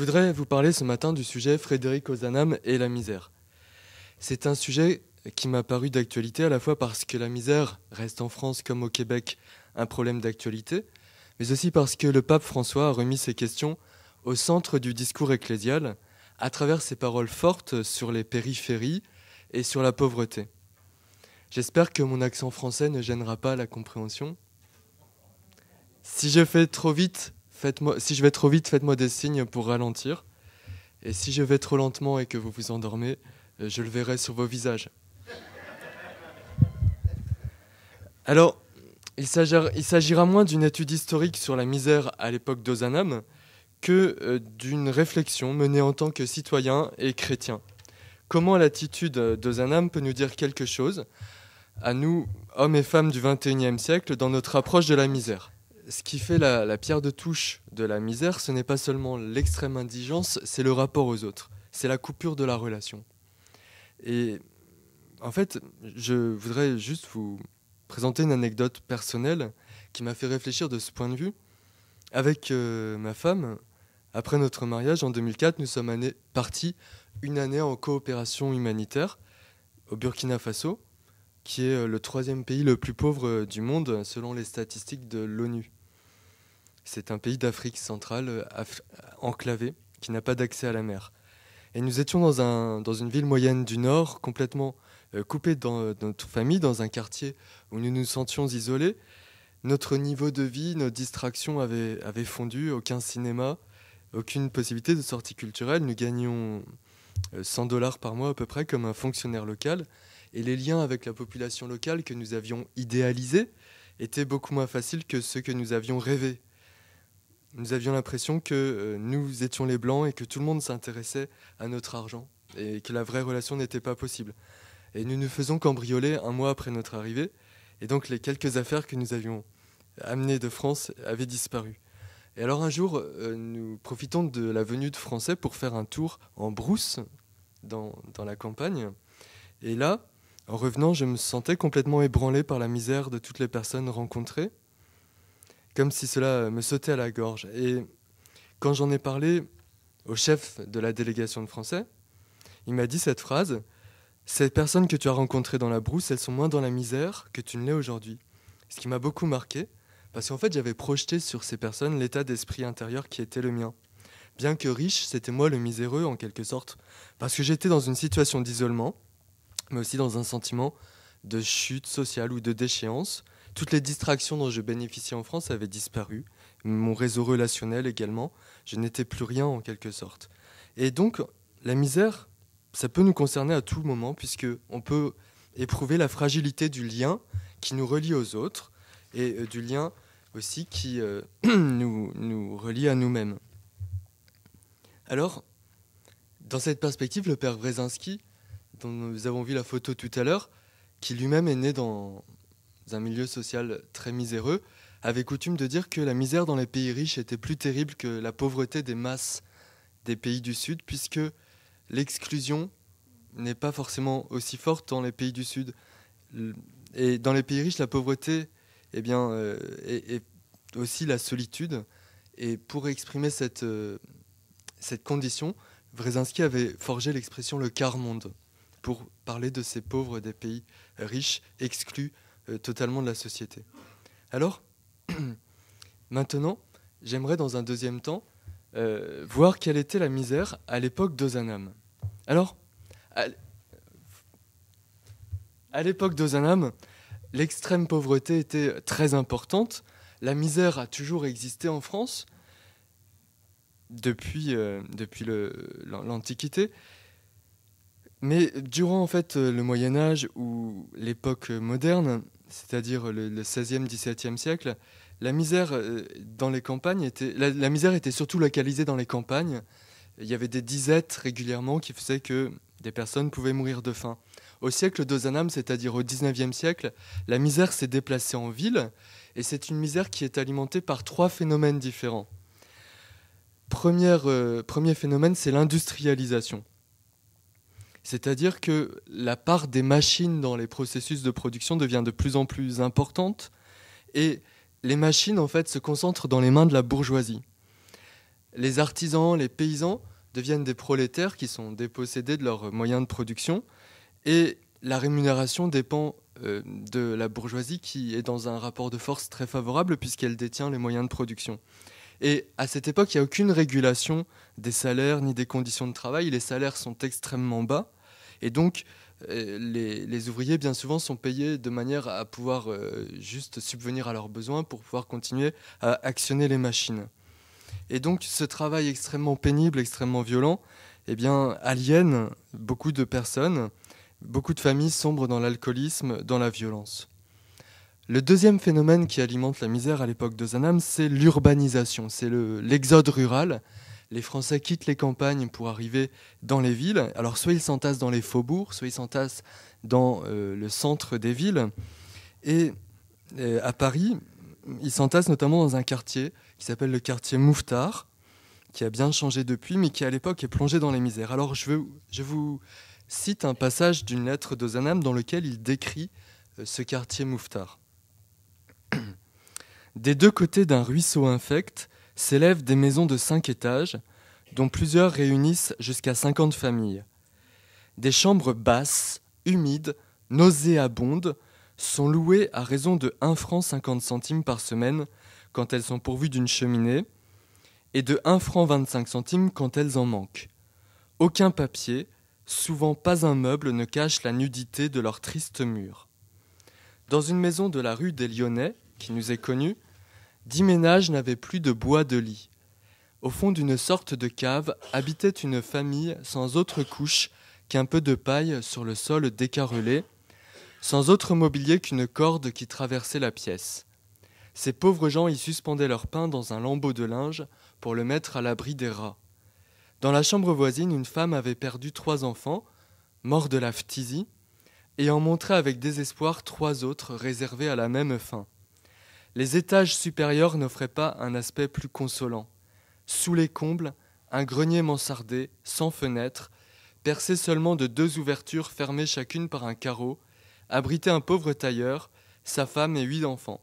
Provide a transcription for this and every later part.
Je voudrais vous parler ce matin du sujet Frédéric Ozanam et la misère. C'est un sujet qui m'a paru d'actualité à la fois parce que la misère reste en France comme au Québec un problème d'actualité, mais aussi parce que le pape François a remis ces questions au centre du discours ecclésial à travers ses paroles fortes sur les périphéries et sur la pauvreté. J'espère que mon accent français ne gênera pas la compréhension. Si je fais trop vite, si je vais trop vite, faites-moi des signes pour ralentir. Et si je vais trop lentement et que vous vous endormez, euh, je le verrai sur vos visages. Alors, il s'agira moins d'une étude historique sur la misère à l'époque d'Ozanam que euh, d'une réflexion menée en tant que citoyen et chrétien. Comment l'attitude d'Ozanam peut nous dire quelque chose à nous, hommes et femmes du XXIe siècle, dans notre approche de la misère ce qui fait la, pierre de touche de la misère, ce n'est pas seulement l'extrême indigence, c'est le rapport aux autres, c'est la coupure de la relation. Et en fait, je voudrais juste vous présenter une anecdote personnelle qui m'a fait réfléchir de ce point de vue. Avec euh, ma femme, après notre mariage en 2004, nous sommes partis une année en coopération humanitaire au Burkina Faso, qui est euh, le troisième pays le plus pauvre euh, du monde selon les statistiques de l'ONU. C'est un pays d'Afrique centrale euh, enclavé qui n'a pas d'accès à la mer. Et nous étions dans, une ville moyenne du Nord, complètement euh, coupée dans, euh, notre famille, dans un quartier où nous nous sentions isolés. Notre niveau de vie, nos distractions avaient, avaient fondu, aucun cinéma, aucune possibilité de sortie culturelle. Nous gagnions 100 dollars par mois à peu près comme un fonctionnaire local. Et les liens avec la population locale que nous avions idéalisés étaient beaucoup moins faciles que ceux que nous avions rêvés nous avions l'impression que euh, nous étions les blancs et que tout le monde s'intéressait à notre argent et que la vraie relation n'était pas possible. Et nous nous faisons cambrioler un mois après notre arrivée et donc les quelques affaires que nous avions amenées de France avaient disparu. Et alors un jour, euh, nous profitons de la venue de Français pour faire un tour en brousse dans la campagne. Et là, en revenant, je me sentais complètement ébranlé par la misère de toutes les personnes rencontrées comme si cela euh, me sautait à la gorge. Et quand j'en ai parlé au chef de la délégation de français, il m'a dit cette phrase Ces personnes que tu as rencontrées dans la brousse, elles sont moins dans la misère que tu ne l'es aujourd'hui. Ce qui m'a beaucoup marqué, parce qu'en fait, j'avais projeté sur ces personnes l'état d'esprit intérieur qui était le mien. Bien que riche, c'était moi le miséreux en quelque sorte, parce que j'étais dans une situation d'isolement, mais aussi dans un sentiment de chute sociale ou de déchéance, toutes les distractions dont je bénéficiais en France avaient disparu, mon réseau relationnel également, je n'étais plus rien en quelque sorte. Et donc, la misère, ça peut nous concerner à tout moment, puisque on peut éprouver la fragilité du lien qui nous relie aux autres et euh, du lien aussi qui euh, nous, nous relie à nous-mêmes. Alors, dans cette perspective, le père Brzezinski, dont nous avons vu la photo tout à l'heure, qui lui-même est né dans, un milieu social très miséreux, avait coutume de dire que la misère dans les pays riches était plus terrible que la pauvreté des masses des pays du Sud, puisque l'exclusion n'est pas forcément aussi forte dans les pays du Sud. Et dans les pays riches, la pauvreté et eh bien, euh, aussi la solitude. Et pour exprimer cette, euh, cette condition, Wrezinski avait forgé l'expression le quart monde pour parler de ces pauvres des pays riches exclus euh, totalement de la société. Alors, maintenant, j'aimerais dans un deuxième temps euh, voir quelle était la misère à l'époque d'Ozanam. Alors, à l'époque d'Ozanam, l'extrême pauvreté était très importante. La misère a toujours existé en France depuis, euh, depuis l'Antiquité. Mais durant en fait le Moyen Âge ou l'époque moderne, c'est-à-dire le, XVIe, 16e, siècle, la misère euh, dans les campagnes était, la, misère était surtout localisée dans les campagnes. Il y avait des disettes régulièrement qui faisaient que des personnes pouvaient mourir de faim. Au siècle d'Ozanam, c'est-à-dire au 19e siècle, la misère s'est déplacée en ville et c'est une misère qui est alimentée par trois phénomènes différents. Euh, premier phénomène, c'est l'industrialisation. C'est-à-dire que la part des machines dans les processus de production devient de plus en plus importante et les machines en fait se concentrent dans les mains de la bourgeoisie. Les artisans, les paysans deviennent des prolétaires qui sont dépossédés de leurs moyens de production et la rémunération dépend euh, de la bourgeoisie qui est dans un rapport de force très favorable puisqu'elle détient les moyens de production. Et à cette époque, il n'y a aucune régulation des salaires ni des conditions de travail. Les salaires sont extrêmement bas. Et donc, euh, les, ouvriers, bien souvent, sont payés de manière à pouvoir euh, juste subvenir à leurs besoins pour pouvoir continuer à actionner les machines. Et donc, ce travail extrêmement pénible, extrêmement violent, eh bien, aliène beaucoup de personnes. Beaucoup de familles sombrent dans l'alcoolisme, dans la violence. Le deuxième phénomène qui alimente la misère à l'époque de Zanam, c'est l'urbanisation, c'est l'exode rural les Français quittent les campagnes pour arriver dans les villes. Alors soit ils s'entassent dans les faubourgs, soit ils s'entassent dans euh, le centre des villes. Et euh, à Paris, ils s'entassent notamment dans un quartier qui s'appelle le quartier Mouffetard, qui a bien changé depuis, mais qui à l'époque est plongé dans les misères. Alors je, vous cite un passage d'une lettre d'Ozanam dans lequel il décrit euh, ce quartier Mouffetard. Des deux côtés d'un ruisseau infect, s'élèvent des maisons de 5 étages, dont plusieurs réunissent jusqu'à 50 familles. Des chambres basses, humides, nauséabondes, sont louées à raison de 1 franc 50 centimes par semaine quand elles sont pourvues d'une cheminée et de 1 franc 25 centimes quand elles en manquent. Aucun papier, souvent pas un meuble ne cache la nudité de leurs tristes murs. Dans une maison de la rue des Lyonnais, qui nous est connue, dix ménages n'avaient plus de bois de lit. Au fond d'une sorte de cave habitait une famille sans autre couche qu'un peu de paille sur le sol décarrelé, sans autre mobilier qu'une corde qui traversait la pièce. Ces pauvres gens y suspendaient leur pain dans un lambeau de linge pour le mettre à l'abri des rats. Dans la chambre voisine, une femme avait perdu trois enfants, morts de la phtisie, et en montrait avec désespoir trois autres réservés à la même fin. Les étages supérieurs n'offraient pas un aspect plus consolant. Sous les combles, un grenier mansardé, sans fenêtre, percé seulement de deux ouvertures fermées chacune par un carreau, abritait un pauvre tailleur, sa femme et huit enfants.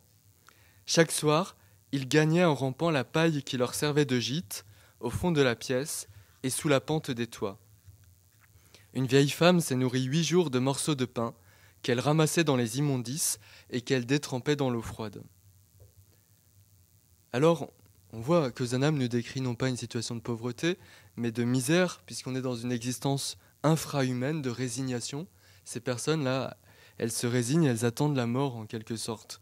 Chaque soir, ils gagnaient en rampant la paille qui leur servait de gîte, au fond de la pièce et sous la pente des toits. Une vieille femme s'est nourrie huit jours de morceaux de pain qu'elle ramassait dans les immondices et qu'elle détrempait dans l'eau froide. Alors, on voit que Zanam nous décrit non pas une situation de pauvreté, mais de misère, puisqu'on est dans une existence infrahumaine de résignation. Ces personnes-là, elles se résignent, elles attendent la mort en quelque sorte.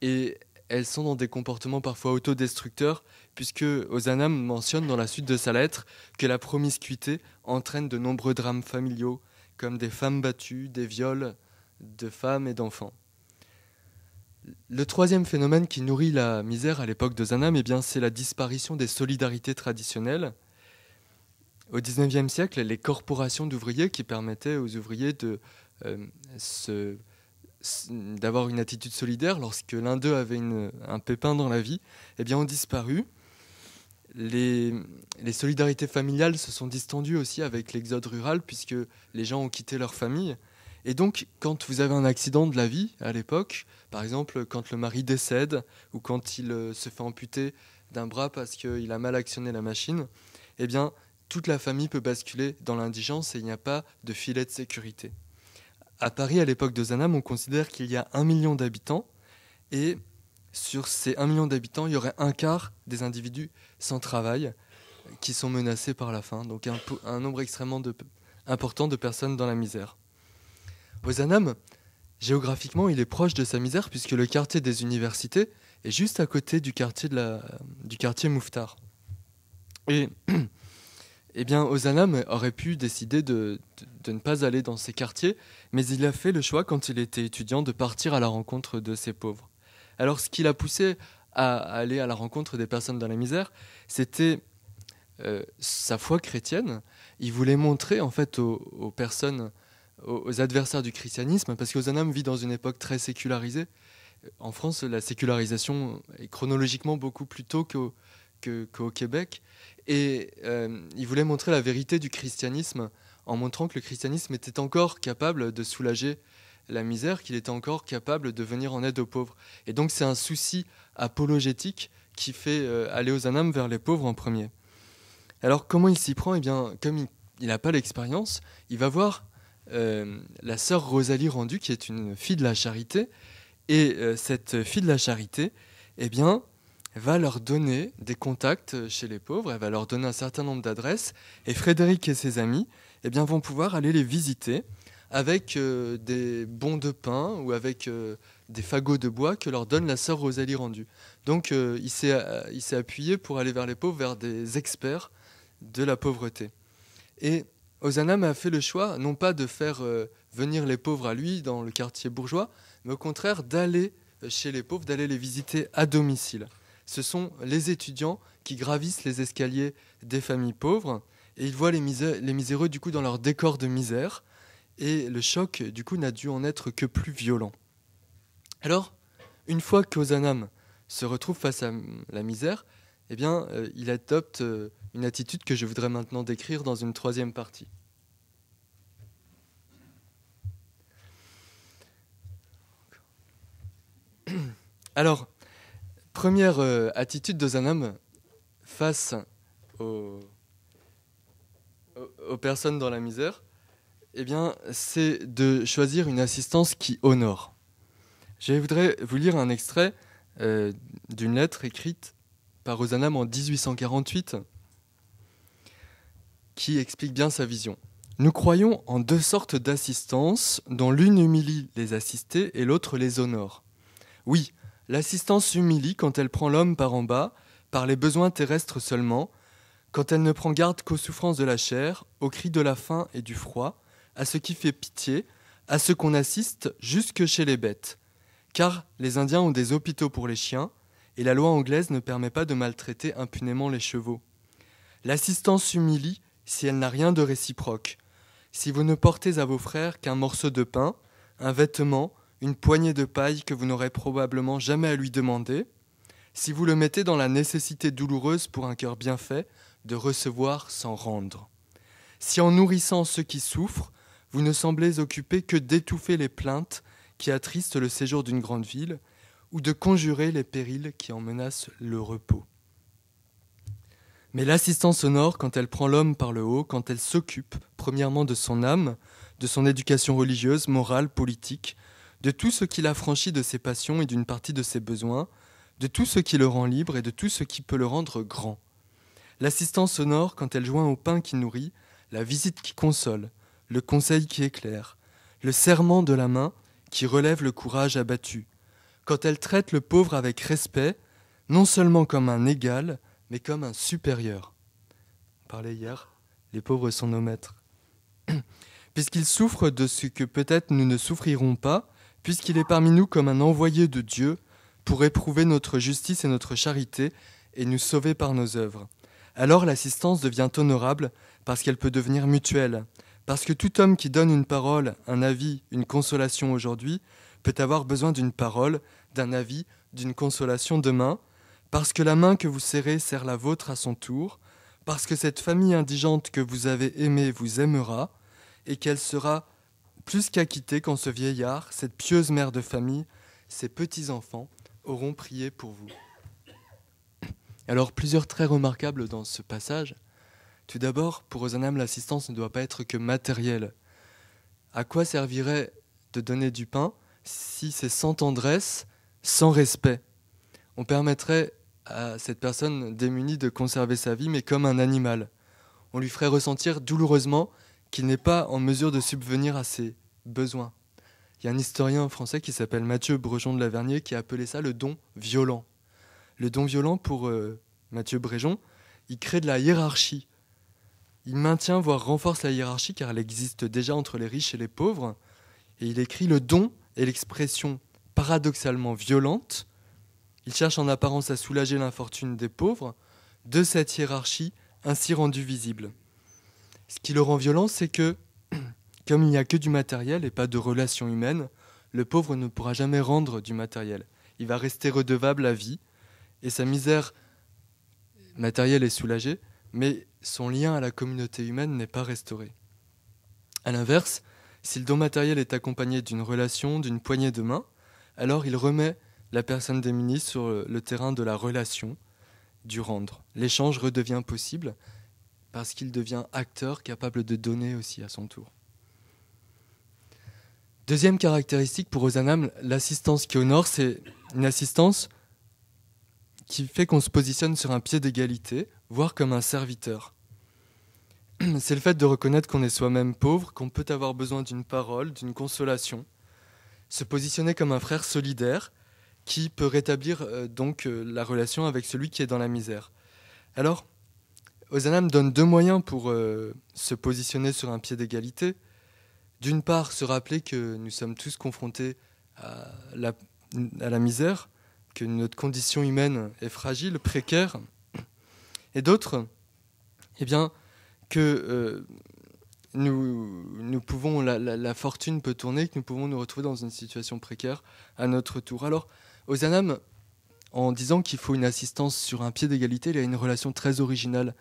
Et elles sont dans des comportements parfois autodestructeurs, puisque Ozanam mentionne dans la suite de sa lettre que la promiscuité entraîne de nombreux drames familiaux, comme des femmes battues, des viols de femmes et d'enfants. Le troisième phénomène qui nourrit la misère à l'époque de Zanam, eh c'est la disparition des solidarités traditionnelles. Au XIXe siècle, les corporations d'ouvriers qui permettaient aux ouvriers de, euh, d'avoir une attitude solidaire lorsque l'un d'eux avait un pépin dans la vie, eh bien, ont disparu. les, solidarités familiales se sont distendues aussi avec l'exode rural, puisque les gens ont quitté leur famille. Et donc, quand vous avez un accident de la vie à l'époque, par exemple, quand le mari décède ou quand il euh, se fait amputer d'un bras parce qu'il a mal actionné la machine, eh bien, toute la famille peut basculer dans l'indigence et il n'y a pas de filet de sécurité. À Paris, à l'époque de Zanam, on considère qu'il y a un million d'habitants et sur ces un million d'habitants, il y aurait un quart des individus sans travail qui sont menacés par la faim. Donc un, nombre extrêmement important de personnes dans la misère. Zanam, Géographiquement, il est proche de sa misère puisque le quartier des universités est juste à côté du quartier, de du quartier Mouftar. Et eh bien, Ozanam aurait pu décider de, ne pas aller dans ces quartiers, mais il a fait le choix, quand il était étudiant, de partir à la rencontre de ces pauvres. Alors, ce qui l'a poussé à aller à la rencontre des personnes dans la misère, c'était euh, sa foi chrétienne. Il voulait montrer, en fait, aux personnes aux, adversaires du christianisme, parce qu'Ozanam vit dans une époque très sécularisée. En France, la sécularisation est chronologiquement beaucoup plus tôt qu'au Québec. Et euh, il voulait montrer la vérité du christianisme en montrant que le christianisme était encore capable de soulager la misère, qu'il était encore capable de venir en aide aux pauvres. Et donc c'est un souci apologétique qui fait euh, aller Ozanam vers les pauvres en premier. Alors comment il s'y prend Eh bien, comme il n'a pas l'expérience, il va voir euh, la sœur Rosalie Rendu, qui est une fille de la charité. Et euh, cette fille de la charité, eh bien, va leur donner des contacts euh, chez les pauvres, elle va leur donner un certain nombre d'adresses. Et Frédéric et ses amis eh bien, vont pouvoir aller les visiter avec des bons de pain ou avec des fagots de bois que leur donne la sœur Rosalie Rendu. Donc il s'est appuyé pour aller vers les pauvres, vers des experts de la pauvreté. Et Ozanam a fait le choix non pas de faire euh, venir les pauvres à lui dans le quartier bourgeois, mais au contraire d'aller euh, chez les pauvres, d'aller les visiter à domicile. Ce sont les étudiants qui gravissent les escaliers des familles pauvres et ils voient les, miséreux du coup dans leur décor de misère et le choc du coup n'a dû en être que plus violent. Alors, une fois qu'Ozanam se retrouve face à hum, la misère, eh bien, euh, il adopte euh, une attitude que je voudrais maintenant décrire dans une troisième partie. Alors, première euh, attitude de homme face aux, aux, personnes dans la misère, eh bien, c'est de choisir une assistance qui honore. Je voudrais vous lire un extrait d'une lettre écrite par Ozanam en 1848, qui explique bien sa vision. Nous croyons en deux sortes d'assistance, dont l'une humilie les assistés et l'autre les honore. Oui, l'assistance humilie quand elle prend l'homme par en bas, par les besoins terrestres seulement, quand elle ne prend garde qu'aux souffrances de la chair, aux cris de la faim et du froid, à ce qui fait pitié, à ce qu'on assiste jusque chez les bêtes. Car les Indiens ont des hôpitaux pour les chiens, et la loi anglaise ne permet pas de maltraiter impunément les chevaux. L'assistance humilie si elle n'a rien de réciproque. Si vous ne portez à vos frères qu'un morceau de pain, un vêtement, une poignée de paille que vous n'aurez probablement jamais à lui demander, si vous le mettez dans la nécessité douloureuse pour un cœur bien fait de recevoir sans rendre. Si en nourrissant ceux qui souffrent, vous ne semblez occupé que d'étouffer les plaintes qui attristent le séjour d'une grande ville, ou de conjurer les périls qui en menacent le repos. Mais l'assistance sonore, quand elle prend l'homme par le haut, quand elle s'occupe, premièrement, de son âme, de son éducation religieuse, morale, politique, de tout ce qui franchi de ses passions et d'une partie de ses besoins, de tout ce qui le rend libre et de tout ce qui peut le rendre grand. L'assistance sonore, quand elle joint au pain qui nourrit, la visite qui console, le conseil qui éclaire, le serment de la main qui relève le courage abattu, quand elle traite le pauvre avec respect, non seulement comme un égal, mais comme un supérieur. On parlait hier, les pauvres sont nos maîtres. Puisqu'ils souffrent de ce que peut-être nous ne souffrirons pas, puisqu'il est parmi nous comme un envoyé de Dieu, pour éprouver notre justice et notre charité, et nous sauver par nos œuvres. Alors l'assistance devient honorable, parce qu'elle peut devenir mutuelle, parce que tout homme qui donne une parole, un avis, une consolation aujourd'hui, peut avoir besoin d'une parole, d'un avis, d'une consolation demain, parce que la main que vous serrez sert la vôtre à son tour, parce que cette famille indigente que vous avez aimée vous aimera, et qu'elle sera plus qu'acquittée quand ce vieillard, cette pieuse mère de famille, ses petits-enfants auront prié pour vous. Alors plusieurs traits remarquables dans ce passage. Tout d'abord, pour Ozanam, l'assistance ne doit pas être que matérielle. À quoi servirait de donner du pain si c'est sans tendresse, sans respect. On permettrait à cette personne démunie de conserver sa vie, mais comme un animal. On lui ferait ressentir douloureusement qu'il n'est pas en mesure de subvenir à ses besoins. Il y a un historien français qui s'appelle Mathieu Brejon de Lavernier qui a appelé ça le don violent. Le don violent, pour euh, Mathieu Brejon, il crée de la hiérarchie. Il maintient, voire renforce la hiérarchie car elle existe déjà entre les riches et les pauvres. Et il écrit le don et l'expression paradoxalement violente. Il cherche en apparence à soulager l'infortune des pauvres de cette hiérarchie ainsi rendue visible. Ce qui le rend violent, c'est que, comme il n'y a que du matériel et pas de relations humaines, le pauvre ne pourra jamais rendre du matériel. Il va rester redevable à vie, et sa misère matérielle est soulagée, mais son lien à la communauté humaine n'est pas restauré. A l'inverse, si le don matériel est accompagné d'une relation, d'une poignée de main, alors il remet la personne démunie sur le terrain de la relation, du rendre. L'échange redevient possible parce qu'il devient acteur capable de donner aussi à son tour. Deuxième caractéristique pour Ozanam, l'assistance qui honore, c'est une assistance qui fait qu'on se positionne sur un pied d'égalité, voire comme un serviteur. c'est le fait de reconnaître qu'on est soi-même pauvre, qu'on peut avoir besoin d'une parole, d'une consolation, se positionner comme un frère solidaire qui peut rétablir euh, donc euh, la relation avec celui qui est dans la misère. Alors, Ozanam donne deux moyens pour euh, se positionner sur un pied d'égalité. D'une part, se rappeler que nous sommes tous confrontés à la, à la misère, que notre condition humaine est fragile, précaire. Et d'autre, eh bien, que euh, nous, nous pouvons, la, fortune peut tourner, que nous pouvons nous retrouver dans une situation précaire à notre tour. Alors, Ozanam, en disant qu'il faut une assistance sur un pied d'égalité, il a une relation très originale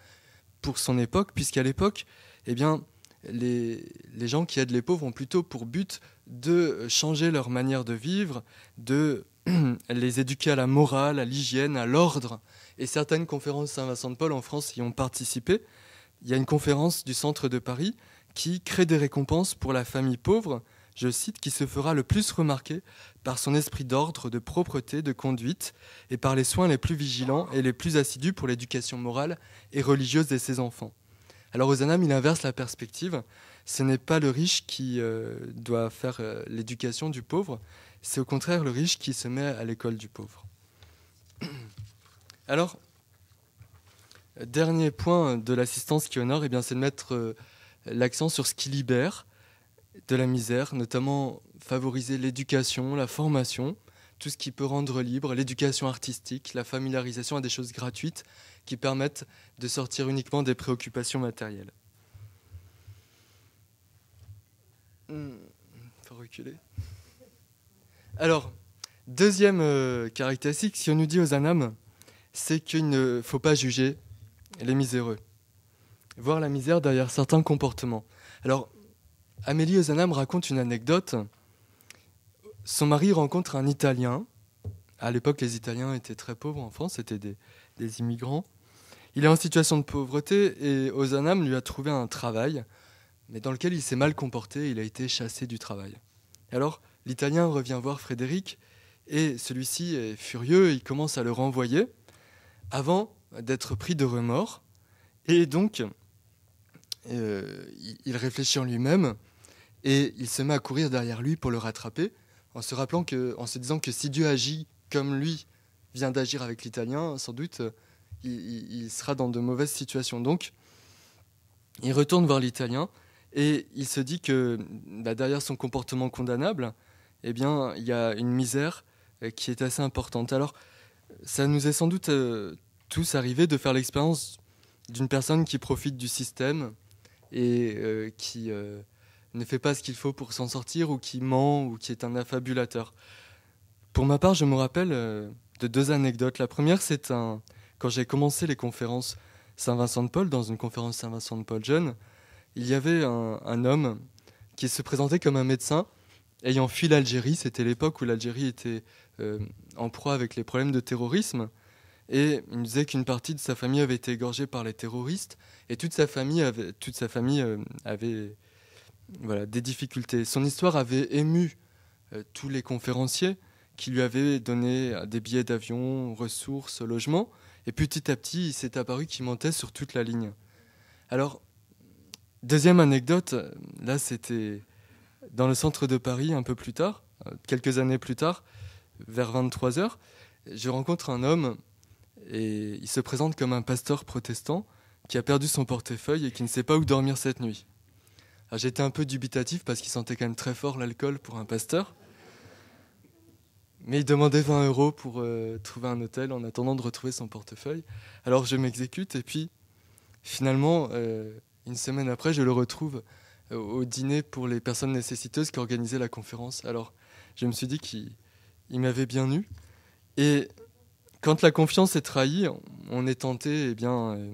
pour son époque, puisqu'à l'époque, eh bien, les, les, gens qui aident les pauvres ont plutôt pour but de changer leur manière de vivre, de les éduquer à la morale, à l'hygiène, à l'ordre. Et certaines conférences Saint-Vincent de Paul en France y ont participé il y a une conférence du centre de Paris qui crée des récompenses pour la famille pauvre, je cite, qui se fera le plus remarquer par son esprit d'ordre, de propreté, de conduite, et par les soins les plus vigilants et les plus assidus pour l'éducation morale et religieuse de ses enfants. Alors Ozanam, il inverse la perspective. Ce n'est pas le riche qui euh, doit faire euh, l'éducation du pauvre, c'est au contraire le riche qui se met à l'école du pauvre. Alors, Dernier point de l'assistance qui honore, et eh bien c'est de mettre euh, l'accent sur ce qui libère de la misère, notamment favoriser l'éducation, la formation, tout ce qui peut rendre libre, l'éducation artistique, la familiarisation à des choses gratuites qui permettent de sortir uniquement des préoccupations matérielles. Hmm, faut reculer. Alors, deuxième euh, caractéristique, si on nous dit aux anames, c'est qu'il ne faut pas juger les miséreux, voir la misère derrière certains comportements. Alors, Amélie Ozanam raconte une anecdote. Son mari rencontre un Italien. À l'époque, les Italiens étaient très pauvres en France, c'était des, des, immigrants. Il est en situation de pauvreté et Ozanam lui a trouvé un travail, mais dans lequel il s'est mal comporté, il a été chassé du travail. Alors, l'Italien revient voir Frédéric et celui-ci est furieux, il commence à le renvoyer. Avant, d'être pris de remords. Et donc, euh, il réfléchit en lui-même et il se met à courir derrière lui pour le rattraper, en se rappelant que, en se disant que si Dieu agit comme lui vient d'agir avec l'Italien, sans doute, euh, il, sera dans de mauvaises situations. Donc, il retourne voir l'Italien et il se dit que bah, derrière son comportement condamnable, eh bien, il y a une misère euh, qui est assez importante. Alors, ça nous est sans doute tous arriver de faire l'expérience d'une personne qui profite du système et euh, qui euh, ne fait pas ce qu'il faut pour s'en sortir ou qui ment ou qui est un affabulateur. Pour ma part, je me rappelle euh, de deux anecdotes. La première, c'est un quand j'ai commencé les conférences Saint-Vincent de Paul, dans une conférence Saint-Vincent de Paul jeune, il y avait un, homme qui se présentait comme un médecin ayant fui l'Algérie. C'était l'époque où l'Algérie était en proie avec les problèmes de terrorisme. Et il me disait qu'une partie de sa famille avait été égorgée par les terroristes et toute sa famille avait, toute sa famille euh, avait voilà, des difficultés. Son histoire avait ému euh, tous les conférenciers qui lui avaient donné euh, des billets d'avion, ressources, logements. Et petit à petit, il s'est apparu qu'il mentait sur toute la ligne. Alors, deuxième anecdote, là c'était dans le centre de Paris un peu plus tard, quelques années plus tard, vers 23h, je rencontre un homme et il se présente comme un pasteur protestant qui a perdu son portefeuille et qui ne sait pas où dormir cette nuit. Ah, j'étais un peu dubitatif parce qu'il sentait quand même très fort l'alcool pour un pasteur. Mais il demandait 20 euros pour euh, trouver un hôtel en attendant de retrouver son portefeuille. Alors je m'exécute et puis finalement, euh, une semaine après, je le retrouve euh, au dîner pour les personnes nécessiteuses qui organisaient la conférence. Alors je me suis dit qu'il m'avait bien eu. Et quand la confiance est trahie, on est tenté eh bien, euh,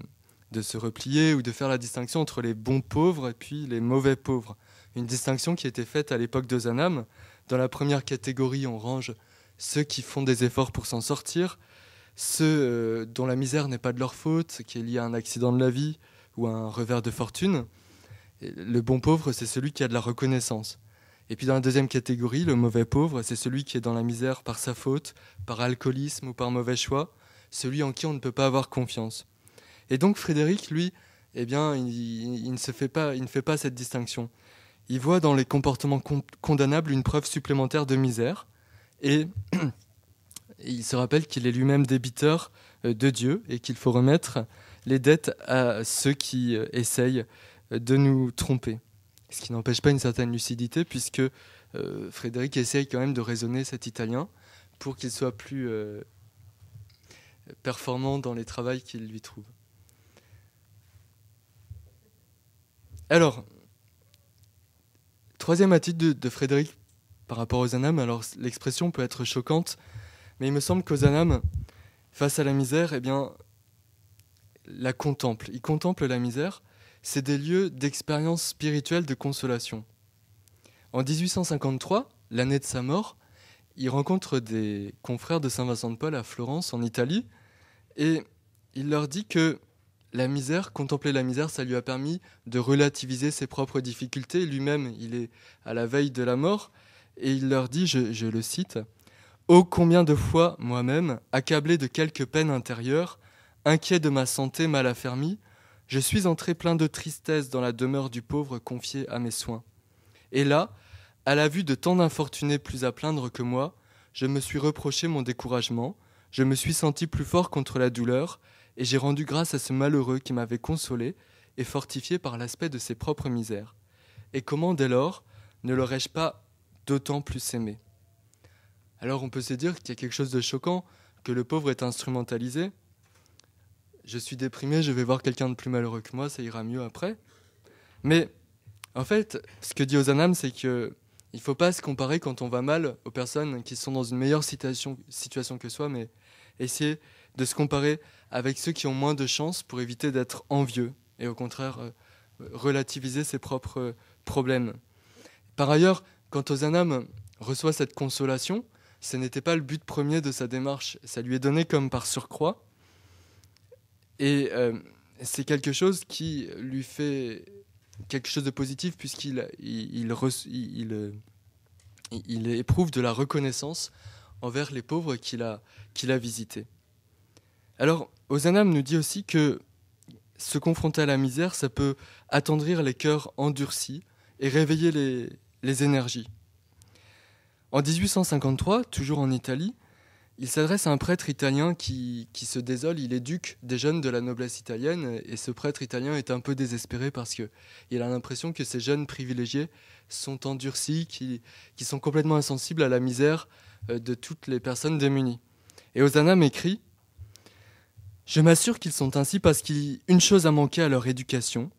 de se replier ou de faire la distinction entre les bons pauvres et puis les mauvais pauvres. Une distinction qui était faite à l'époque de Zanam. Dans la première catégorie, on range ceux qui font des efforts pour s'en sortir, ceux euh, dont la misère n'est pas de leur faute, qui est liée à un accident de la vie ou à un revers de fortune. Le bon pauvre, c'est celui qui a de la reconnaissance. Et puis dans la deuxième catégorie, le mauvais pauvre, c'est celui qui est dans la misère par sa faute, par alcoolisme ou par mauvais choix, celui en qui on ne peut pas avoir confiance. Et donc Frédéric, lui, eh bien, il, ne se fait pas, il ne fait pas cette distinction. Il voit dans les comportements condamnables une preuve supplémentaire de misère, et il se rappelle qu'il est lui-même débiteur euh, de Dieu et qu'il faut remettre les dettes à ceux qui euh, essayent euh, de nous tromper. Ce qui n'empêche pas une certaine lucidité, puisque euh, Frédéric essaye quand même de raisonner cet Italien pour qu'il soit plus euh, performant dans les travaux qu'il lui trouve. Alors, troisième attitude de, Frédéric par rapport aux Anam, alors l'expression peut être choquante, mais il me semble qu'aux face à la misère, eh bien, la contemple. Il contemple la misère c'est des lieux d'expérience spirituelle de consolation. En 1853, l'année de sa mort, il rencontre des confrères de Saint Vincent de Paul à Florence, en Italie, et il leur dit que la misère, contempler la misère, ça lui a permis de relativiser ses propres difficultés. Lui-même, il est à la veille de la mort, et il leur dit, je, le cite, Oh combien de fois moi-même, accablé de quelques peines intérieures, inquiet de ma santé mal affermie, je suis entré plein de tristesse dans la demeure du pauvre confié à mes soins. Et là, à la vue de tant d'infortunés plus à plaindre que moi, je me suis reproché mon découragement, je me suis senti plus fort contre la douleur, et j'ai rendu grâce à ce malheureux qui m'avait consolé et fortifié par l'aspect de ses propres misères. Et comment, dès lors, ne l'aurais-je pas d'autant plus aimé Alors on peut se dire qu'il y a quelque chose de choquant, que le pauvre est instrumentalisé, je suis déprimé, je vais voir quelqu'un de plus malheureux que moi, ça ira mieux après. Mais en fait, ce que dit Ozanam, c'est que il faut pas se comparer quand on va mal aux personnes qui sont dans une meilleure situation, que soi, mais essayer de se comparer avec ceux qui ont moins de chance pour éviter d'être envieux et au contraire euh, relativiser ses propres euh, problèmes. Par ailleurs, quand Ozanam reçoit cette consolation, ce n'était pas le but premier de sa démarche, ça lui est donné comme par surcroît, et euh, c'est quelque chose qui lui fait quelque chose de positif puisqu'il il, euh, éprouve de la reconnaissance envers les pauvres qu'il a, visités. Alors, Ozanam nous dit aussi que se confronter à la misère, ça peut attendrir les cœurs endurcis et réveiller les, les énergies. En 1853, toujours en Italie, il s'adresse à un prêtre italien qui, se désole, il éduque des jeunes de la noblesse italienne, et ce prêtre italien est un peu désespéré parce qu'il a l'impression que ces jeunes privilégiés sont endurcis, qui, sont complètement insensibles à la misère euh, de toutes les personnes démunies. Et Hosanna m'écrit Je m'assure qu'ils sont ainsi parce qu'une chose a manqué à leur éducation.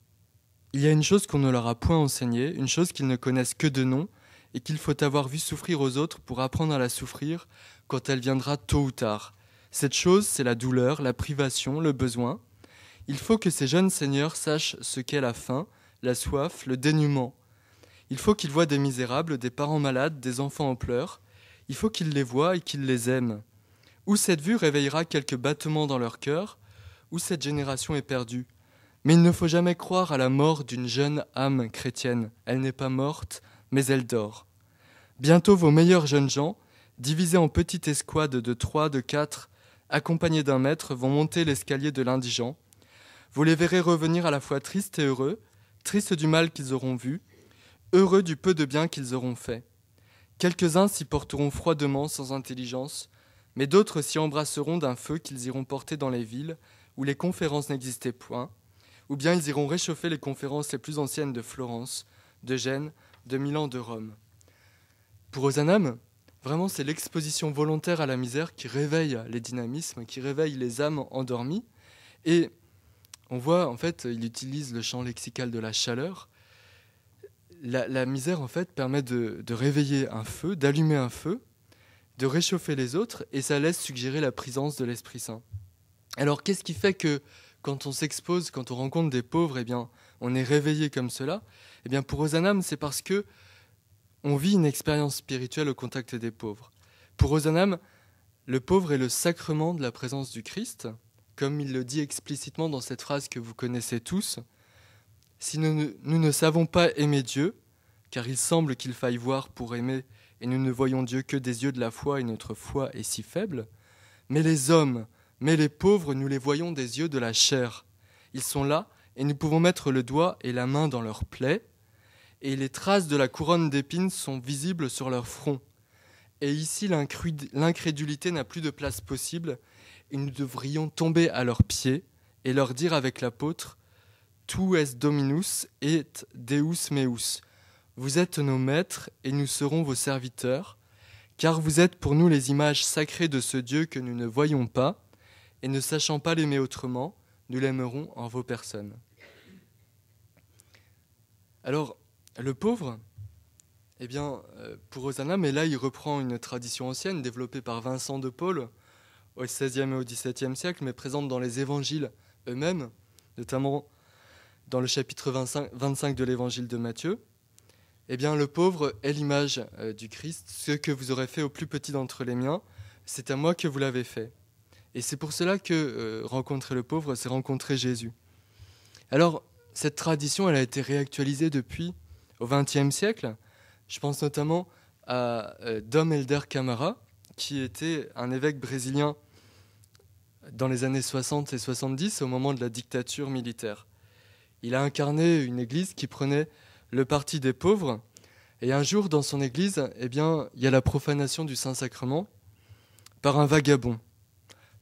Il y a une chose qu'on ne leur a point enseignée, une chose qu'ils ne connaissent que de nom, et qu'il faut avoir vu souffrir aux autres pour apprendre à la souffrir quand elle viendra tôt ou tard. Cette chose, c'est la douleur, la privation, le besoin. Il faut que ces jeunes seigneurs sachent ce qu'est la faim, la soif, le dénuement. Il faut qu'ils voient des misérables, des parents malades, des enfants en pleurs. Il faut qu'ils les voient et qu'ils les aiment. Ou cette vue réveillera quelques battements dans leur cœur, ou cette génération est perdue. Mais il ne faut jamais croire à la mort d'une jeune âme chrétienne. Elle n'est pas morte, mais elle dort. Bientôt vos meilleurs jeunes gens, divisés en petites escouades de trois, de quatre, accompagnés d'un maître, vont monter l'escalier de l'indigent. Vous les verrez revenir à la fois tristes et heureux, tristes du mal qu'ils auront vu, heureux du peu de bien qu'ils auront fait. Quelques-uns s'y porteront froidement sans intelligence, mais d'autres s'y embrasseront d'un feu qu'ils iront porter dans les villes où les conférences n'existaient point, ou bien ils iront réchauffer les conférences les plus anciennes de Florence, de Gênes, de Milan de Rome. Pour Ozanam, vraiment c'est l'exposition volontaire à la misère qui réveille les dynamismes, qui réveille les âmes endormies. Et on voit, en fait, il utilise le champ lexical de la chaleur. La, misère, en fait, permet de, de réveiller un feu, d'allumer un feu, de réchauffer les autres, et ça laisse suggérer la présence de l'Esprit Saint. Alors, qu'est-ce qui fait que quand on s'expose, quand on rencontre des pauvres, eh bien, on est réveillé comme cela, eh bien pour Ozanam, c'est parce que on vit une expérience spirituelle au contact des pauvres. Pour Ozanam, le pauvre est le sacrement de la présence du Christ, comme il le dit explicitement dans cette phrase que vous connaissez tous. Si nous ne savons pas aimer Dieu, car il semble qu'il faille voir pour aimer, et nous ne voyons Dieu que des yeux de la foi, et notre foi est si faible, mais les hommes, mais les pauvres, nous les voyons des yeux de la chair. Ils sont là et nous pouvons mettre le doigt et la main dans leurs plaies, et les traces de la couronne d'épines sont visibles sur leur front. Et ici l'incrédulité n'a plus de place possible, et nous devrions tomber à leurs pieds et leur dire avec l'apôtre Tu es Dominus et Deus meus. Vous êtes nos maîtres et nous serons vos serviteurs, car vous êtes pour nous les images sacrées de ce Dieu que nous ne voyons pas, et ne sachant pas l'aimer autrement, nous l'aimerons en vos personnes. Alors, le pauvre, eh bien, euh, pour Rosanna, mais là, il reprend une tradition ancienne développée par Vincent de Paul au XVIe et au XVIIe siècle, mais présente dans les évangiles eux-mêmes, notamment dans le chapitre 25, 25 de l'évangile de Matthieu. Eh bien, le pauvre est l'image euh, du Christ, ce que vous aurez fait au plus petit d'entre les miens, c'est à moi que vous l'avez fait. Et c'est pour cela que euh, rencontrer le pauvre, c'est rencontrer Jésus. Alors, cette tradition, elle a été réactualisée depuis au XXe siècle. Je pense notamment à euh, Dom Elder Camara, qui était un évêque brésilien dans les années 60 et 70, au moment de la dictature militaire. Il a incarné une église qui prenait le parti des pauvres. Et un jour, dans son église, eh bien, il y a la profanation du Saint-Sacrement par un vagabond.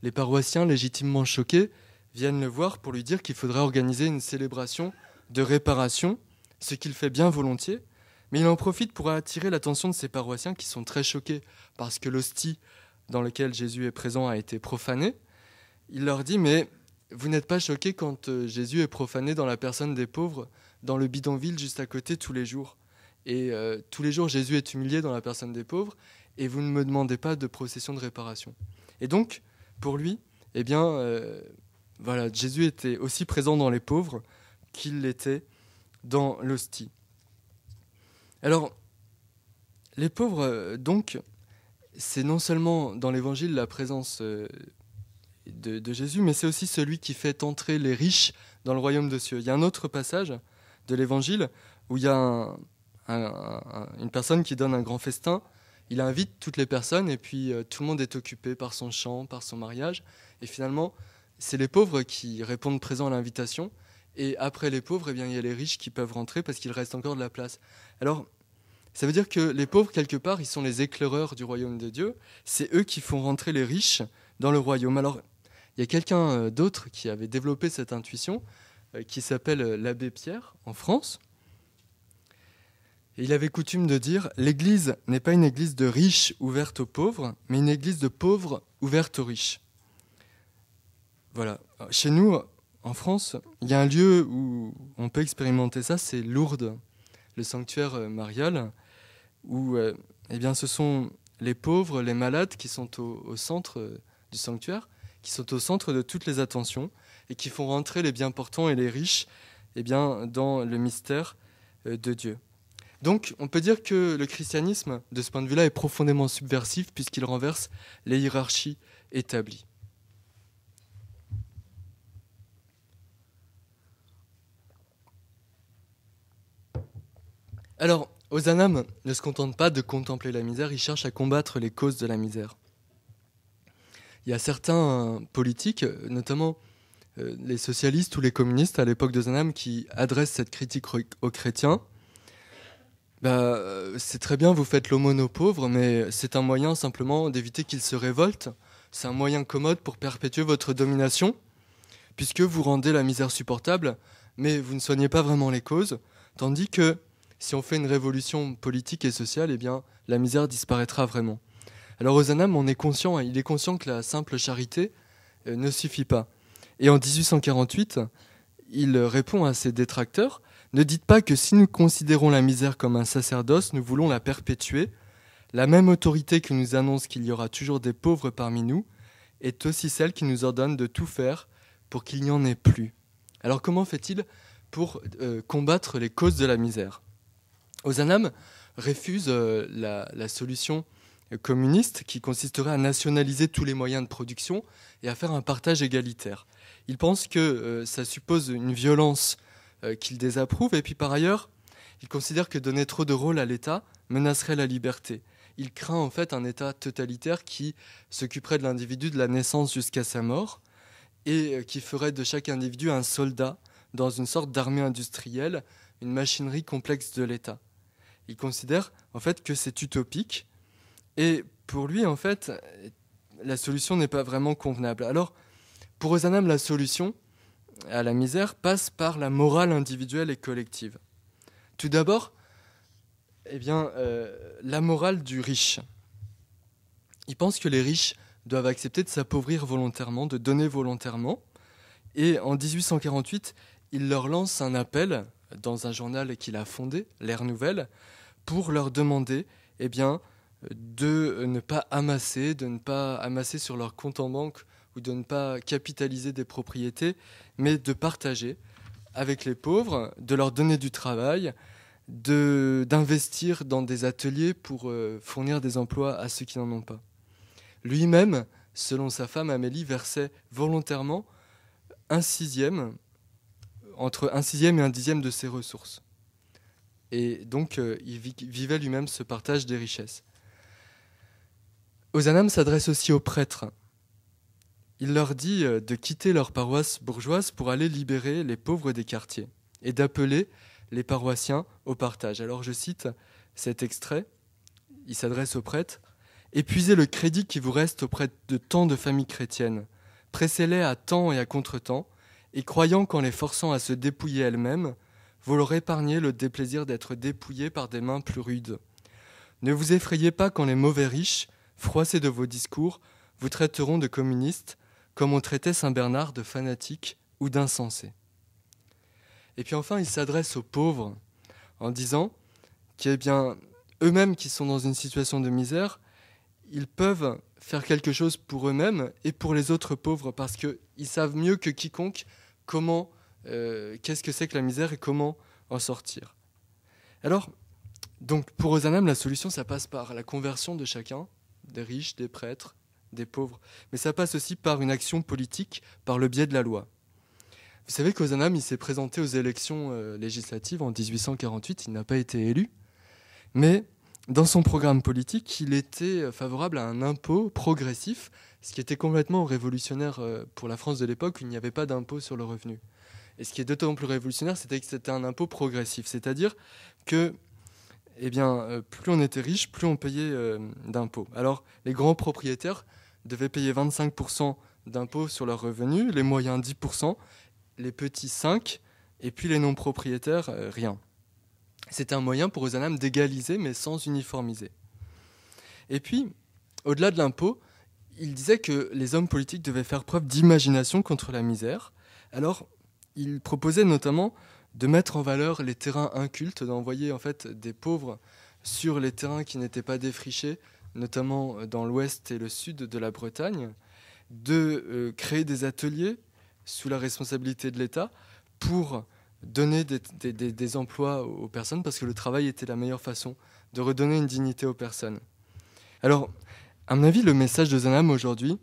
Les paroissiens, légitimement choqués, viennent le voir pour lui dire qu'il faudrait organiser une célébration de réparation, ce qu'il fait bien volontiers, mais il en profite pour attirer l'attention de ses paroissiens qui sont très choqués parce que l'hostie dans laquelle Jésus est présent a été profanée. Il leur dit Mais vous n'êtes pas choqués quand euh, Jésus est profané dans la personne des pauvres, dans le bidonville juste à côté tous les jours. Et euh, tous les jours, Jésus est humilié dans la personne des pauvres, et vous ne me demandez pas de procession de réparation. Et donc, pour lui, eh bien, euh, voilà, Jésus était aussi présent dans les pauvres qu'il l'était dans l'hostie. Alors, les pauvres, euh, donc, c'est non seulement dans l'Évangile la présence euh, de, Jésus, mais c'est aussi celui qui fait entrer les riches dans le royaume de Dieu. Il y a un autre passage de l'Évangile où il y a une personne qui donne un grand festin. Il invite toutes les personnes et puis euh, tout le monde est occupé par son chant, par son mariage. Et finalement, c'est les pauvres qui répondent présent à l'invitation. Et après les pauvres, eh bien, il y a les riches qui peuvent rentrer parce qu'il reste encore de la place. Alors, ça veut dire que les pauvres, quelque part, ils sont les éclaireurs du royaume de Dieu. C'est eux qui font rentrer les riches dans le royaume. Alors, il y a quelqu'un euh, d'autre qui avait développé cette intuition, euh, qui s'appelle euh, l'abbé Pierre, en France. Il avait coutume de dire L'Église n'est pas une Église de riches ouverte aux pauvres, mais une Église de pauvres ouverte aux riches. Voilà. Chez nous, en France, il y a un lieu où on peut expérimenter ça, c'est Lourdes, le sanctuaire euh, marial, où euh, eh bien, ce sont les pauvres, les malades qui sont au, centre euh, du sanctuaire, qui sont au centre de toutes les attentions et qui font rentrer les bien portants et les riches eh bien, dans le mystère de Dieu. Donc on peut dire que le christianisme, de ce point de vue-là, est profondément subversif puisqu'il renverse les hiérarchies établies. Alors, Ozanam ne se contente pas de contempler la misère, il cherche à combattre les causes de la misère. Il y a certains euh, politiques, euh, notamment euh, les socialistes ou les communistes à l'époque de qui adressent cette critique aux chrétiens. Bah, c'est très bien, vous faites l'aumône aux pauvres, mais c'est un moyen simplement d'éviter qu'ils se révoltent. C'est un moyen commode pour perpétuer votre domination, puisque vous rendez la misère supportable, mais vous ne soignez pas vraiment les causes, tandis que si on fait une révolution politique et sociale, eh bien, la misère disparaîtra vraiment. Alors Ozanam en est conscient, hein, il est conscient que la simple charité euh, ne suffit pas. Et en 1848, il répond à ses détracteurs Ne dites pas que si nous considérons la misère comme un sacerdoce, nous voulons la perpétuer. La même autorité qui nous annonce qu'il y aura toujours des pauvres parmi nous est aussi celle qui nous ordonne de tout faire pour qu'il n'y en ait plus. Alors comment fait-il pour euh, combattre les causes de la misère Ozanam refuse euh, la, la, solution communiste qui consisterait à nationaliser tous les moyens de production et à faire un partage égalitaire. Il pense que euh, ça suppose une violence euh, qu'il désapprouve et puis par ailleurs, il considère que donner trop de rôle à l'État menacerait la liberté. Il craint en fait un État totalitaire qui s'occuperait de l'individu de la naissance jusqu'à sa mort et qui ferait de chaque individu un soldat dans une sorte d'armée industrielle, une machinerie complexe de l'État il considère en fait que c'est utopique. Et pour lui, en fait, la solution n'est pas vraiment convenable. Alors, pour Ozanam, la solution à la misère passe par la morale individuelle et collective. Tout d'abord, eh bien, euh, la morale du riche. Il pense que les riches doivent accepter de s'appauvrir volontairement, de donner volontairement. Et en 1848, il leur lance un appel dans un journal qu'il a fondé, L'ère nouvelle, pour leur demander eh bien, de ne pas amasser, de ne pas amasser sur leur compte en banque ou de ne pas capitaliser des propriétés, mais de partager avec les pauvres, de leur donner du travail, d'investir dans des ateliers pour euh, fournir des emplois à ceux qui n'en ont pas. Lui-même, selon sa femme Amélie, versait volontairement un sixième, entre un sixième et un dixième de ses ressources et donc euh, il vivait lui-même ce partage des richesses. Ozanam s'adresse aussi aux prêtres. Il leur dit euh, de quitter leur paroisse bourgeoise pour aller libérer les pauvres des quartiers et d'appeler les paroissiens au partage. Alors je cite cet extrait, il s'adresse aux prêtres. Épuisez le crédit qui vous reste auprès de tant de familles chrétiennes. Pressez-les à temps et à contre-temps, et croyant qu'en les forçant à se dépouiller elles-mêmes, vous leur épargnez le déplaisir d'être dépouillés par des mains plus rudes. Ne vous effrayez pas quand les mauvais riches, froissés de vos discours, vous traiteront de communistes, comme on traitait Saint Bernard de fanatique ou d'insensé. Et puis enfin, il s'adresse aux pauvres en disant qu'eux bien eux-mêmes qui sont dans une situation de misère, ils peuvent faire quelque chose pour eux-mêmes et pour les autres pauvres parce qu'ils savent mieux que quiconque comment euh, qu'est-ce que c'est que la misère et comment en sortir. Alors, donc pour Ozanam, la solution, ça passe par la conversion de chacun, des riches, des prêtres, des pauvres, mais ça passe aussi par une action politique, par le biais de la loi. Vous savez qu'Ozanam, il s'est présenté aux élections euh, législatives en 1848, il n'a pas été élu, mais dans son programme politique, il était euh, favorable à un impôt progressif, ce qui était complètement révolutionnaire pour la France de l'époque, où il n'y avait pas d'impôt sur le revenu. Et ce qui est d'autant plus révolutionnaire, c'était que c'était un impôt progressif, c'est-à-dire que eh bien, euh, plus on était riche, plus on payait euh, d'impôts. Alors, les grands propriétaires devaient payer 25% d'impôts sur leurs revenus, les moyens 10%, les petits 5%, et puis les non-propriétaires, euh, rien. C'était un moyen pour Ozanam d'égaliser, mais sans uniformiser. Et puis, au-delà de l'impôt, il disait que les hommes politiques devaient faire preuve d'imagination contre la misère. Alors, il proposait notamment de mettre en valeur les terrains incultes, d'envoyer en fait des pauvres sur les terrains qui n'étaient pas défrichés, notamment euh, dans l'ouest et le sud de la Bretagne, de euh, créer des ateliers sous la responsabilité de l'État pour donner des, des, emplois aux personnes parce que le travail était la meilleure façon de redonner une dignité aux personnes. Alors, à mon avis, le message de Zanam aujourd'hui,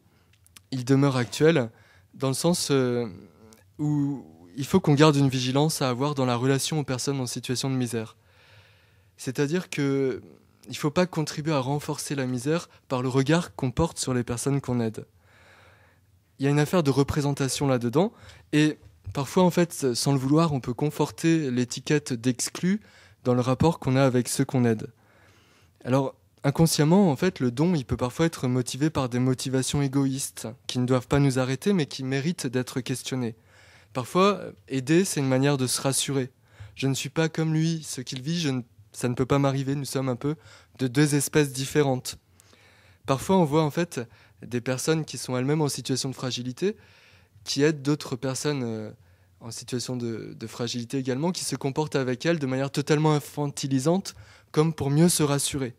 il demeure actuel dans le sens euh, où, il faut qu'on garde une vigilance à avoir dans la relation aux personnes en situation de misère. C'est-à-dire que il ne faut pas contribuer à renforcer la misère par le regard qu'on porte sur les personnes qu'on aide. Il y a une affaire de représentation là-dedans, et parfois, en fait, sans le vouloir, on peut conforter l'étiquette d'exclu dans le rapport qu'on a avec ceux qu'on aide. Alors, inconsciemment, en fait, le don, il peut parfois être motivé par des motivations égoïstes, qui ne doivent pas nous arrêter, mais qui méritent d'être questionnées. Parfois, aider, c'est une manière de se rassurer. Je ne suis pas comme lui, ce qu'il vit, ça ne peut pas m'arriver, nous sommes un peu de deux espèces différentes. Parfois, on voit en fait des personnes qui sont elles-mêmes en situation de fragilité, qui aident d'autres personnes euh, en situation de, fragilité également, qui se comportent avec elles de manière totalement infantilisante, comme pour mieux se rassurer.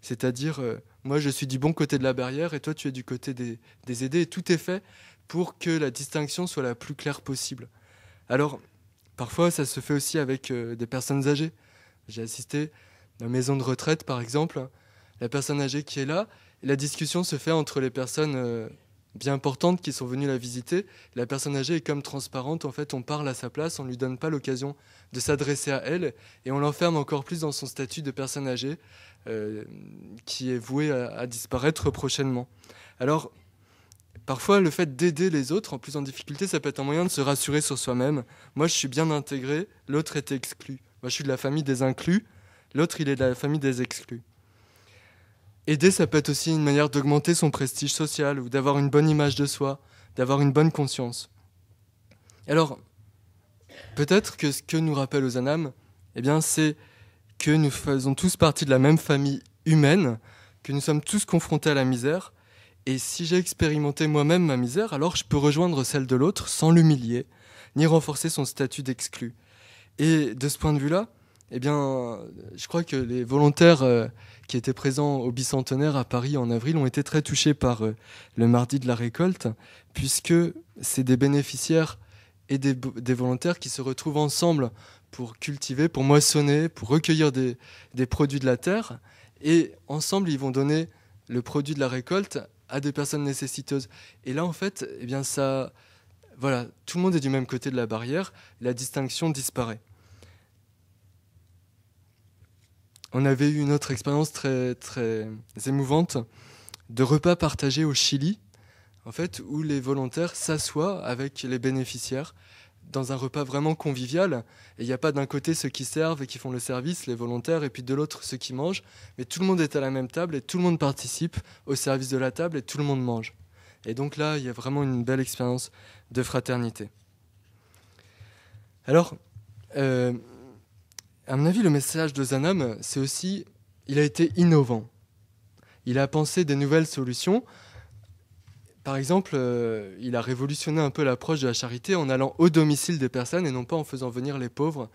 C'est-à-dire, euh, moi je suis du bon côté de la barrière et toi tu es du côté des, des aidés, et tout est fait pour que la distinction soit la plus claire possible. Alors, parfois, ça se fait aussi avec euh, des personnes âgées. J'ai assisté à une maison de retraite, par exemple, la personne âgée qui est là, la discussion se fait entre les personnes euh, bien importantes qui sont venues la visiter. La personne âgée est comme transparente, en fait, on parle à sa place, on ne lui donne pas l'occasion de s'adresser à elle, et on l'enferme encore plus dans son statut de personne âgée, euh, qui est vouée à disparaître prochainement. Alors, Parfois, le fait d'aider les autres en plus en difficulté, ça peut être un moyen de se rassurer sur soi-même. Moi, je suis bien intégré, l'autre est exclu. Moi, je suis de la famille des inclus, l'autre, il est de la famille des exclus. Aider, ça peut être aussi une manière d'augmenter son prestige social ou d'avoir une bonne image de soi, d'avoir une bonne conscience. Alors, peut-être que ce que nous rappelle Ozanam, eh bien, c'est que nous faisons tous partie de la même famille humaine, que nous sommes tous confrontés à la misère, et si j'ai expérimenté moi-même ma misère, alors je peux rejoindre celle de l'autre sans l'humilier, ni renforcer son statut d'exclu. Et de ce point de vue-là, eh bien, je crois que les volontaires euh, qui étaient présents au bicentenaire à Paris en avril ont été très touchés par euh, le mardi de la récolte, puisque c'est des bénéficiaires et des, volontaires qui se retrouvent ensemble pour cultiver, pour moissonner, pour recueillir des, des produits de la terre. Et ensemble, ils vont donner le produit de la récolte à des personnes nécessiteuses. Et là, en fait, eh bien, ça, voilà, tout le monde est du même côté de la barrière, la distinction disparaît. On avait eu une autre expérience très, très émouvante de repas partagés au Chili, en fait, où les volontaires s'assoient avec les bénéficiaires dans un repas vraiment convivial. Et il n'y a pas d'un côté ceux qui servent et qui font le service, les volontaires, et puis de l'autre ceux qui mangent. Mais tout le monde est à la même table et tout le monde participe au service de la table et tout le monde mange. Et donc là, il y a vraiment une belle expérience de fraternité. Alors, euh, à mon avis, le message de Zanam, c'est aussi, il a été innovant. Il a pensé des nouvelles solutions. Par exemple, euh, il a révolutionné un peu l'approche de la charité en allant au domicile des personnes et non pas en faisant venir les pauvres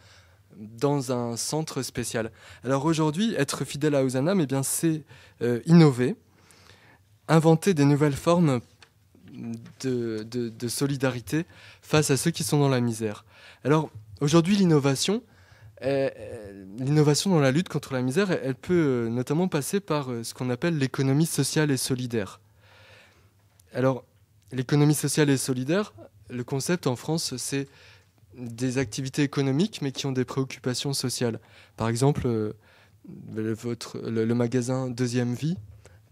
dans un centre spécial. Alors aujourd'hui, être fidèle à Hosanna, bien, c'est euh, innover, inventer des nouvelles formes de, solidarité face à ceux qui sont dans la misère. Alors aujourd'hui, l'innovation, euh, l'innovation dans la lutte contre la misère, elle peut notamment passer par ce qu'on appelle l'économie sociale et solidaire. Alors, l'économie sociale et solidaire, le concept en France, c'est des activités économiques, mais qui ont des préoccupations sociales. Par exemple, euh, le, votre, le, magasin Deuxième Vie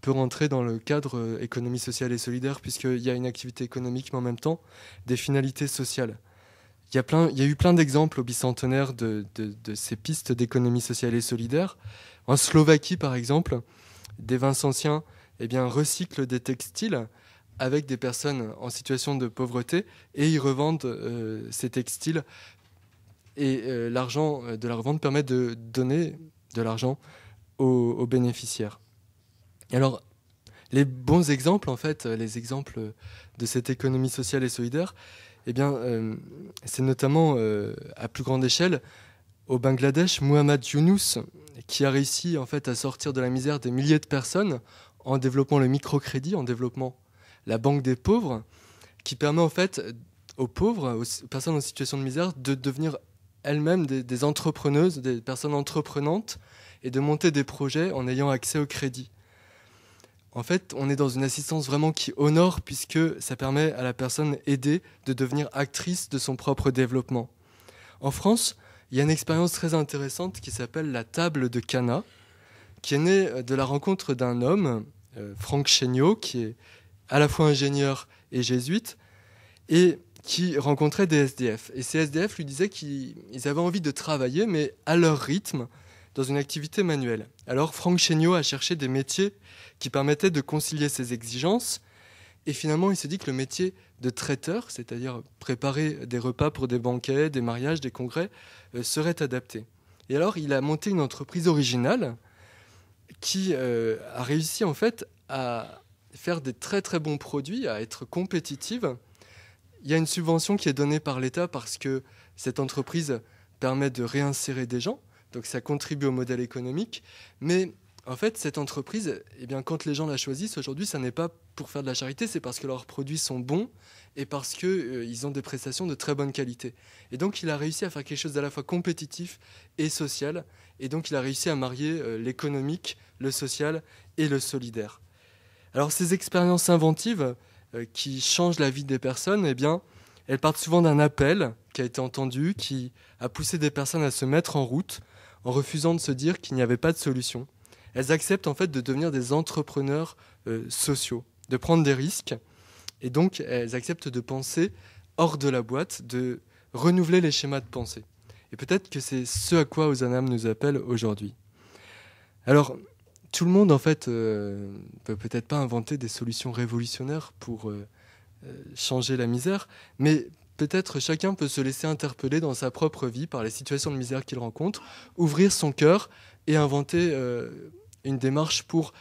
peut rentrer dans le cadre euh, économie sociale et solidaire, puisqu'il y a une activité économique, mais en même temps, des finalités sociales. Il y a, eu plein d'exemples au bicentenaire de, de ces pistes d'économie sociale et solidaire. En Slovaquie, par exemple, des Vincentiens eh bien, recyclent des textiles avec des personnes en situation de pauvreté et ils revendent euh, ces textiles. Et euh, l'argent euh, de la revente permet de donner de l'argent aux, bénéficiaires. Alors, les bons exemples, en fait, les exemples de cette économie sociale et solidaire, eh bien, c'est notamment à plus grande échelle au Bangladesh, Muhammad Yunus, qui a réussi en fait à sortir de la misère des milliers de personnes en développant le microcrédit, en développant la banque des pauvres, qui permet en fait aux pauvres, aux personnes en situation de misère, de devenir elles-mêmes des, entrepreneuses, des personnes entreprenantes, et de monter des projets en ayant accès au crédit. En fait, on est dans une assistance vraiment qui honore, puisque ça permet à la personne aidée de devenir actrice de son propre développement. En France, il y a une expérience très intéressante qui s'appelle la table de Cana, qui est née euh, de la rencontre d'un homme, euh, Franck Chéniaud, qui est à la fois ingénieur et jésuite, et qui rencontrait des SDF. Et ces SDF lui disaient qu'ils avaient envie de travailler, mais à leur rythme, dans une activité manuelle. Alors Franck Chéniaud a cherché des métiers qui permettaient de concilier ces exigences, et finalement il s'est dit que le métier de traiteur, c'est-à-dire préparer des repas pour des banquets, des mariages, des congrès, euh, serait adapté. Et alors il a monté une entreprise originale qui euh, a réussi en fait à, faire des très très bons produits, à être compétitive. Il y a une subvention qui est donnée par l'État parce que cette entreprise permet de réinsérer des gens, donc ça contribue au modèle économique. Mais en fait, cette entreprise, eh bien, quand les gens la choisissent aujourd'hui, ça n'est pas pour faire de la charité, c'est parce que leurs produits sont bons et parce qu'ils euh, ont des prestations de très bonne qualité. Et donc, il a réussi à faire quelque chose à la fois compétitif et social. Et donc, il a réussi à marier euh, l'économique, le social et le solidaire. Alors ces expériences inventives euh, qui changent la vie des personnes, eh bien, elles partent souvent d'un appel qui a été entendu, qui a poussé des personnes à se mettre en route en refusant de se dire qu'il n'y avait pas de solution. Elles acceptent en fait de devenir des entrepreneurs euh, sociaux, de prendre des risques, et donc elles acceptent de penser hors de la boîte, de renouveler les schémas de pensée. Et peut-être que c'est ce à quoi Ozanam nous appelle aujourd'hui. Alors, tout le monde, en fait, ne euh, peut peut-être pas inventer des solutions révolutionnaires pour euh, euh, changer la misère, mais peut-être chacun peut se laisser interpeller dans sa propre vie par les situations de misère qu'il rencontre, ouvrir son cœur et inventer une démarche pour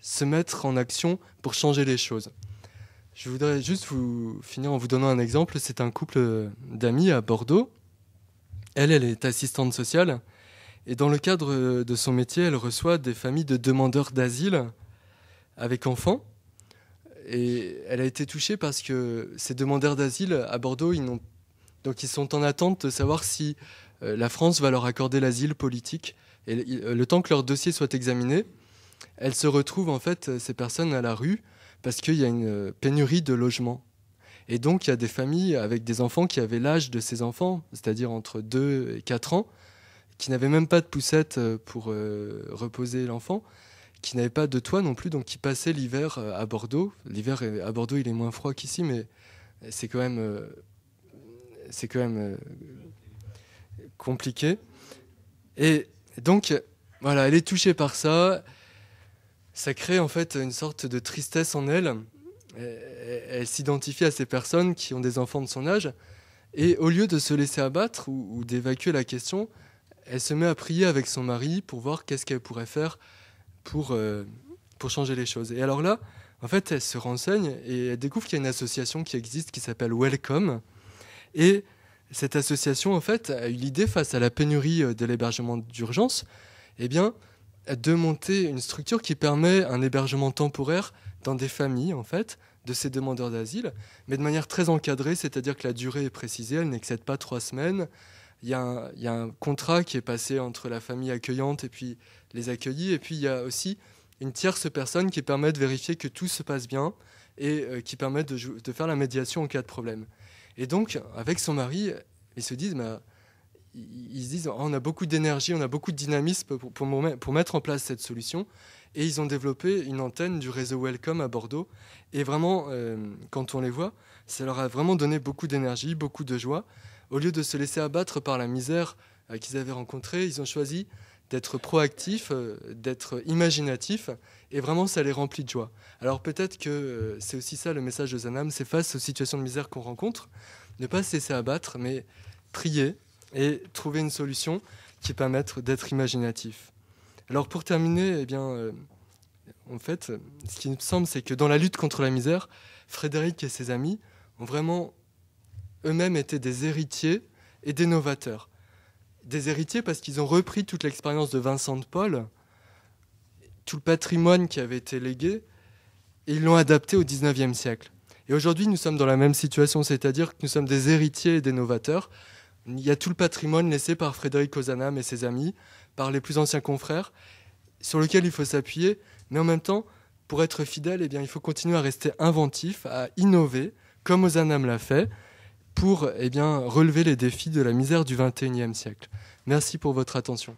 se mettre en action, pour changer les choses. Je voudrais juste vous finir en vous donnant un exemple. C'est un couple d'amis à Bordeaux. Elle, elle est assistante sociale. Et dans le cadre euh, de son métier, elle reçoit des familles de demandeurs d'asile avec enfants. Et elle a été touchée parce que ces demandeurs d'asile à Bordeaux, ils, sont en attente de savoir si euh, la France va leur accorder l'asile politique. Et le temps que leur dossier soit examiné, elles se retrouvent en fait, ces personnes, à la rue parce qu'il y a une euh, pénurie de logements. Et donc, il y a des familles avec des enfants qui avaient l'âge de ces enfants, c'est-à-dire entre 2 et 4 ans, qui n'avait même pas de poussette euh, pour euh, reposer l'enfant, qui n'avait pas de toit non plus, donc qui passait l'hiver euh, à Bordeaux. L'hiver à Bordeaux, il est moins froid qu'ici, mais c'est quand même, c'est quand même compliqué. Et donc, voilà, elle est touchée par ça. Ça crée en fait une sorte de tristesse en elle. Elle s'identifie à ces personnes qui ont des enfants de son âge. Et au lieu de se laisser abattre ou, d'évacuer la question, elle se met à prier avec son mari pour voir qu'est-ce qu'elle pourrait faire pour, euh, pour changer les choses. Et alors là, en fait, elle se renseigne et elle découvre qu'il y a une association qui existe qui s'appelle Welcome. Et cette association, en fait, a eu l'idée, face à la pénurie euh, de l'hébergement d'urgence, eh bien, de monter une structure qui permet un hébergement temporaire dans des familles, en fait, de ces demandeurs d'asile, mais de manière très encadrée, c'est-à-dire que la durée est précisée, elle n'excède pas trois semaines, il y, a un contrat qui est passé entre la famille accueillante et puis les accueillis. Et puis il y a aussi une tierce personne qui permet de vérifier que tout se passe bien et euh, qui permet de, faire la médiation en cas de problème. Et donc, avec son mari, ils se disent, bah, ils disent ah, on a beaucoup d'énergie, on a beaucoup de dynamisme pour, mettre en place cette solution et ils ont développé une antenne du réseau Welcome à Bordeaux. Et vraiment, euh, quand on les voit, ça leur a vraiment donné beaucoup d'énergie, beaucoup de joie au lieu de se laisser abattre par la misère euh, qu'ils avaient rencontrée, ils ont choisi d'être proactifs, euh, d'être imaginatifs, et vraiment ça les remplit de joie. Alors peut-être que euh, c'est aussi ça le message de Zanam, c'est face aux situations de misère qu'on rencontre, ne pas se laisser abattre, mais prier et trouver une solution qui permette d'être imaginatif. Alors pour terminer, eh bien, en fait, ce qui nous semble, c'est que dans la lutte contre la misère, Frédéric et ses amis ont vraiment eux-mêmes étaient des héritiers et des novateurs. Des héritiers parce qu'ils ont repris toute l'expérience de Vincent de Paul, tout le patrimoine qui avait été légué, et ils l'ont adapté au 19e siècle. Et aujourd'hui, nous sommes dans la même situation, c'est-à-dire que nous sommes des héritiers et des novateurs. Il y a tout le patrimoine laissé par Frédéric Ozanam et ses amis, par les plus anciens confrères, sur lequel il faut s'appuyer, mais en même temps, pour être fidèle, eh bien, il faut continuer à rester inventif, à innover, comme Ozanam l'a fait, pour eh bien, relever les défis de la misère du XXIe siècle. Merci pour votre attention.